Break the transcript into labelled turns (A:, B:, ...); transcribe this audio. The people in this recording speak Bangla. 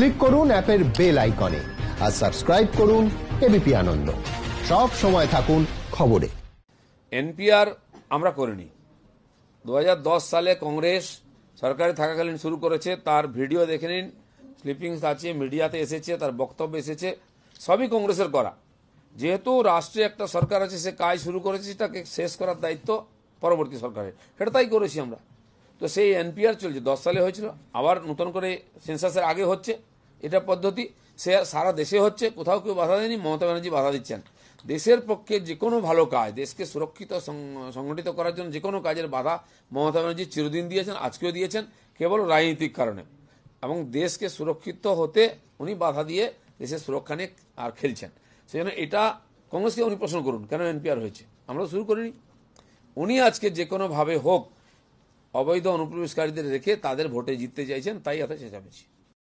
A: ক্লিক করুন অ্যাপের বেল আইকনে আর সাবস্ক্রাইব করুন এবিপি আনন্দ সব সময় থাকুন খবরে
B: এনপিআর আমরা করিনি দু সালে কংগ্রেস সরকারে থাকাকালীন শুরু করেছে তার ভিডিও দেখে নিন স্লিপিংস আছে মিডিয়াতে এসেছে তার বক্তব্য এসেছে সবই কংগ্রেসের করা যেহেতু রাষ্ট্রে একটা সরকার আছে সে কাজ শুরু করেছে তাকে শেষ করার দায়িত্ব পরবর্তী সরকারের সেটা তাই করেছি আমরা তো সেই এনপিআর চলছে দশ সালে হয়েছিল আবার নতুন করে সেন্সাসের আগে হচ্ছে এটা পদ্ধতি সে সারা দেশে হচ্ছে কোথাও কেউ বাধা দেয়নি মমতা ব্যানার্জি বাধা দিচ্ছেন দেশের পক্ষে যে কোনো ভালো কাজ দেশকে সুরক্ষিত সংগঠিত করার জন্য যে কোনো কাজের বাধা মমতা ব্যানার্জি চিরদিন দিয়েছেন আজকেও দিয়েছেন কেবল রাজনৈতিক কারণে এবং দেশকে সুরক্ষিত হতে উনি বাধা দিয়ে দেশের সুরক্ষা নিয়ে আর খেলছেন সেই জন্য এটা কংগ্রেসকে উনি প্রশ্ন করুন কেন এনপিআর হয়েছে আমরা শুরু করিনি উনি আজকে যে কোনোভাবে হোক অবৈধ অনুপ্রবেশকারীদের রেখে তাদের ভোটে জিততে চাইছেন তাই এত চেঁচামেছি